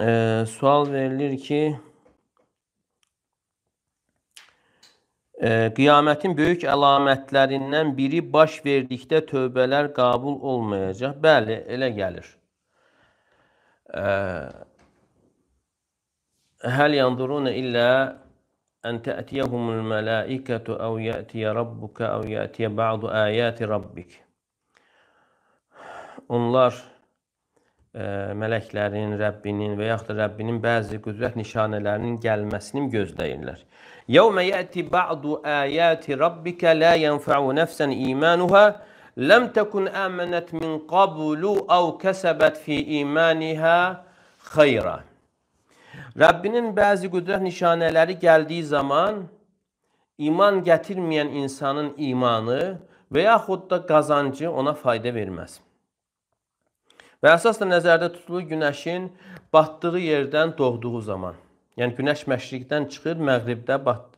Ee, sual verilir ki e, Qiyamətin böyük əlamətlərindən biri baş verdikdə tövbələr qəbul olmayacaq. Bəli, elə gəlir. Ee, Həl yanduruna illə أن تأتيهم الملائكة أو يأتي ربك أو يأتي بعض آيات ربك onlar e, mələklərin, Rəbbinin və yaxud da Rəbbinin bəzi qüdrət nişanələrinin gəlməsini gözləyirlər. Yəvmə yəti ba'du əyəti rabbikə lə yənfə'u nəfsən imanuhə ləm təkun əmənət min qablu əv kəsəbət fi imanihə khayran. Rəbbinin bəzi qüdrət nişanələri gəldiyi zaman iman gətirməyən insanın imanı və yaxud da qazancı ona fayda verməz. Və əsas da nəzərdə tutulur günəşin batdığı yerdən doğduğu zaman. Yəni günəş məşriqdən çıxır, məğribdə bat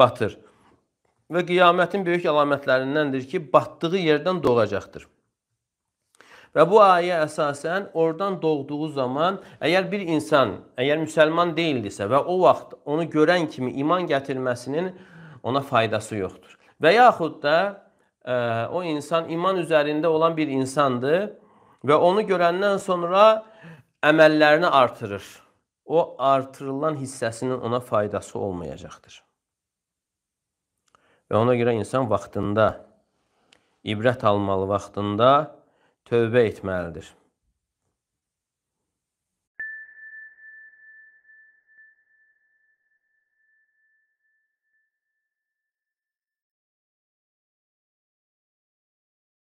batır. Və qiyamətin böyük əlamətlərindəndir ki, batdığı yerdən doğacaqdır. Və bu ayə əsasən oradan doğduğu zaman əgər bir insan, əgər müsəlman deyildirsə və o vaxt onu görən kimi iman gətirməsinin ona faydası yoxdur. Və yaxud da ə, e, o insan iman üzərində olan bir insandır və onu görəndən sonra əməllərini artırır. O artırılan hissəsinin ona faydası olmayacaqdır. Və ona görə insan vaxtında ibrət almalı, vaxtında tövbə etməlidir.